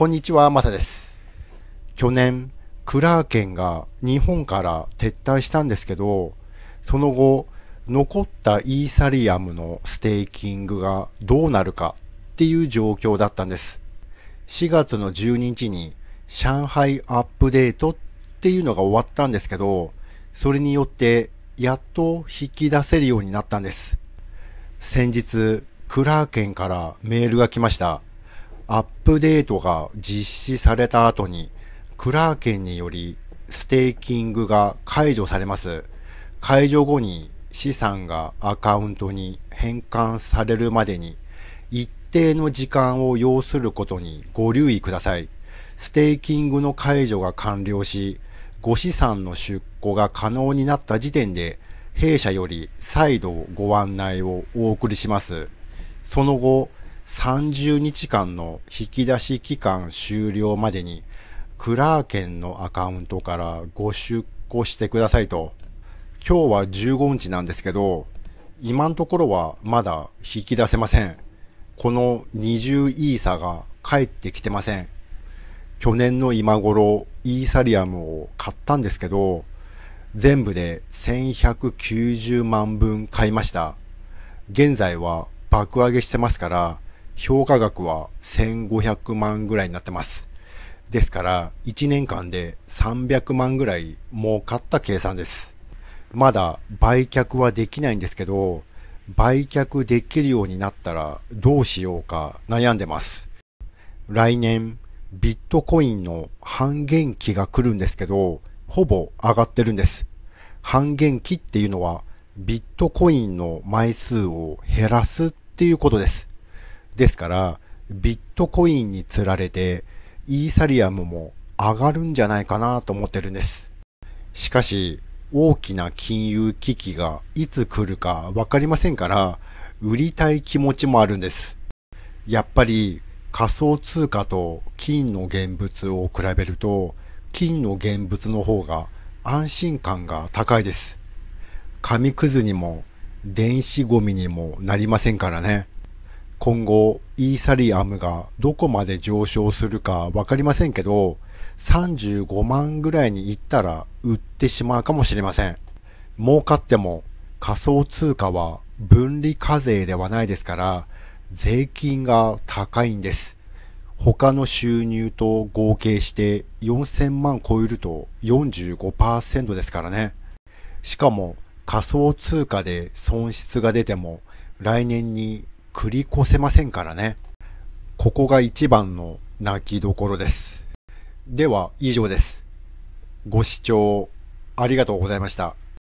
こんにちは、マサです。去年、クラーケンが日本から撤退したんですけど、その後、残ったイーサリアムのステーキングがどうなるかっていう状況だったんです。4月の12日に上海アップデートっていうのが終わったんですけど、それによってやっと引き出せるようになったんです。先日、クラーケンからメールが来ました。アップデートが実施された後に、クラーケンによりステーキングが解除されます。解除後に資産がアカウントに変換されるまでに一定の時間を要することにご留意ください。ステーキングの解除が完了し、ご資産の出庫が可能になった時点で、弊社より再度ご案内をお送りします。その後、30日間の引き出し期間終了までに、クラーケンのアカウントからご出庫してくださいと。今日は15日なんですけど、今のところはまだ引き出せません。この20イーサが帰ってきてません。去年の今頃、イーサリアムを買ったんですけど、全部で1190万分買いました。現在は爆上げしてますから、評価額は1500万ぐらいになってます。ですから、1年間で300万ぐらい儲かった計算です。まだ売却はできないんですけど、売却できるようになったらどうしようか悩んでます。来年、ビットコインの半減期が来るんですけど、ほぼ上がってるんです。半減期っていうのは、ビットコインの枚数を減らすっていうことです。ですから、ビットコインにつられて、イーサリアムも上がるんじゃないかなと思ってるんです。しかし、大きな金融危機がいつ来るかわかりませんから、売りたい気持ちもあるんです。やっぱり仮想通貨と金の現物を比べると、金の現物の方が安心感が高いです。紙くずにも電子ゴミにもなりませんからね。今後、イーサリアムがどこまで上昇するかわかりませんけど、35万ぐらいに行ったら売ってしまうかもしれません。儲かっても仮想通貨は分離課税ではないですから、税金が高いんです。他の収入と合計して4000万超えると45%ですからね。しかも仮想通貨で損失が出ても来年に繰り越せませんからね。ここが一番の泣きどころです。では以上です。ご視聴ありがとうございました。